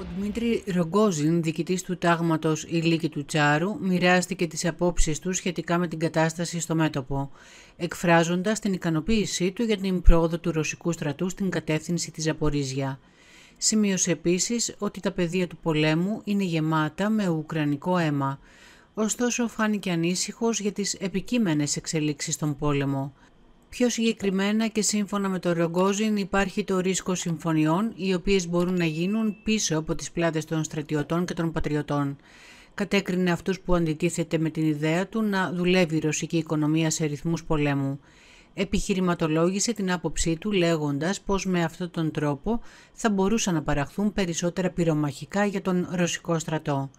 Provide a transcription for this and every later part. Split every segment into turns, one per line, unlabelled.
Ο Δημήτρη Ρογκόζιν, διοικητής του τάγματος Η του Τσάρου, μοιράστηκε τις απόψεις του σχετικά με την κατάσταση στο μέτωπο, εκφράζοντας την ικανοποίησή του για την πρόοδο του ρωσικού στρατού στην κατεύθυνση της Ζαπορίζια. Σημείωσε επίσης ότι τα πεδία του πολέμου είναι γεμάτα με ουκρανικό αίμα. Ωστόσο, φάνηκε ανήσυχος για τις επικείμενες εξελίξεις στον πόλεμο. Πιο συγκεκριμένα και σύμφωνα με το Ρογκόζιν υπάρχει το ρίσκο συμφωνιών οι οποίες μπορούν να γίνουν πίσω από τις πλάτες των στρατιωτών και των πατριωτών. Κατέκρινε αυτούς που αντιτίθεται με την ιδέα του να δουλεύει η ρωσική οικονομία σε ρυθμούς πολέμου. Επιχειρηματολόγησε την άποψή του λέγοντας πως με αυτόν τον τρόπο θα μπορούσαν να παραχθούν περισσότερα πυρομαχικά για τον ρωσικό στρατό.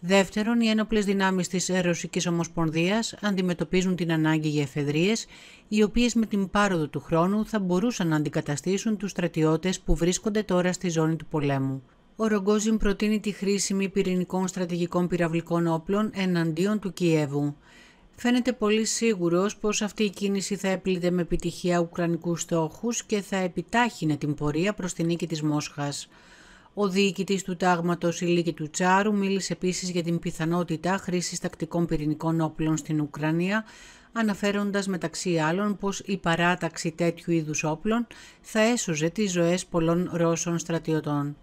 Δεύτερον, οι ένοπλες δυνάμεις της Ρωσικής Ομοσπονδίας αντιμετωπίζουν την ανάγκη για εφεδρίες, οι οποίες με την πάροδο του χρόνου θα μπορούσαν να αντικαταστήσουν τους στρατιώτες που βρίσκονται τώρα στη ζώνη του πολέμου. Ο Ρογκόζιν προτείνει τη χρήση μη πυρηνικών στρατηγικών πυραυλικών όπλων εναντίον του Κιέβου. Φαίνεται πολύ σίγουρος πως αυτή η κίνηση θα έπληδε με επιτυχία Ουκρανικούς στόχους και θα επιτάχυνε την πορεία προς την νίκη της Μόσχας. Ο διοικητής του τάγματος Ηλίκη του Τσάρου μίλησε επίσης για την πιθανότητα χρήσης τακτικών πυρηνικών όπλων στην Ουκρανία, αναφέροντας μεταξύ άλλων πως η παράταξη τέτοιου είδους όπλων θα έσωζε τις ζωές πολλών Ρώσων στρατιωτών.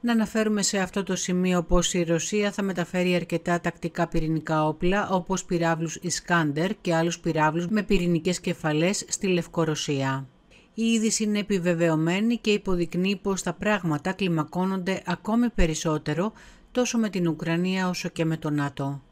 Να αναφέρουμε σε αυτό το σημείο πως η Ρωσία θα μεταφέρει αρκετά τακτικά πυρηνικά όπλα όπως πυράβλους Ισκάντερ και άλλους πυράβλους με πυρηνικές κεφαλές στη Λευκορωσία η είδηση είναι επιβεβαιωμένη και υποδεικνύει πως τα πράγματα κλιμακώνονται ακόμη περισσότερο τόσο με την Ουκρανία όσο και με τον ΝΑΤΟ.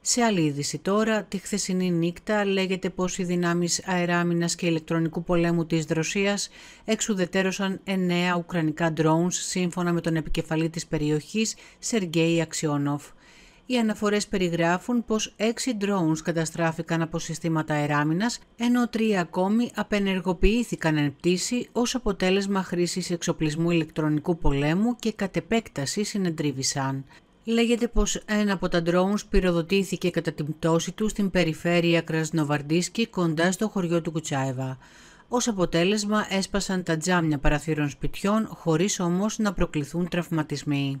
Σε άλλη είδηση τώρα, τη χθεσινή νύχτα λέγεται πως οι δυνάμεις αεράμινας και ηλεκτρονικού πολέμου της Ρωσίας εξουδετέρωσαν εννέα ουκρανικά ντρόουνς σύμφωνα με τον επικεφαλή της περιοχής Σεργέη Αξιόνοφ. Οι αναφορές περιγράφουν πως έξι ντρόουνς καταστράφηκαν από συστήματα εράμινας, ενώ τρία ακόμη απενεργοποιήθηκαν εν πτήση ως αποτέλεσμα χρήσης εξοπλισμού ηλεκτρονικού πολέμου και κατ' επέκταση συνεντρίβησαν. Λέγεται πως ένα από τα ντρόουνς πυροδοτήθηκε κατά την πτώση του στην περιφέρεια Κρασνοβαρντίσκη κοντά στο χωριό του Κουτσάεβα. Ως αποτέλεσμα έσπασαν τα τζάμια παραθύρων σπιτιών χωρίς όμως να προκληθούν τραυματισμοί.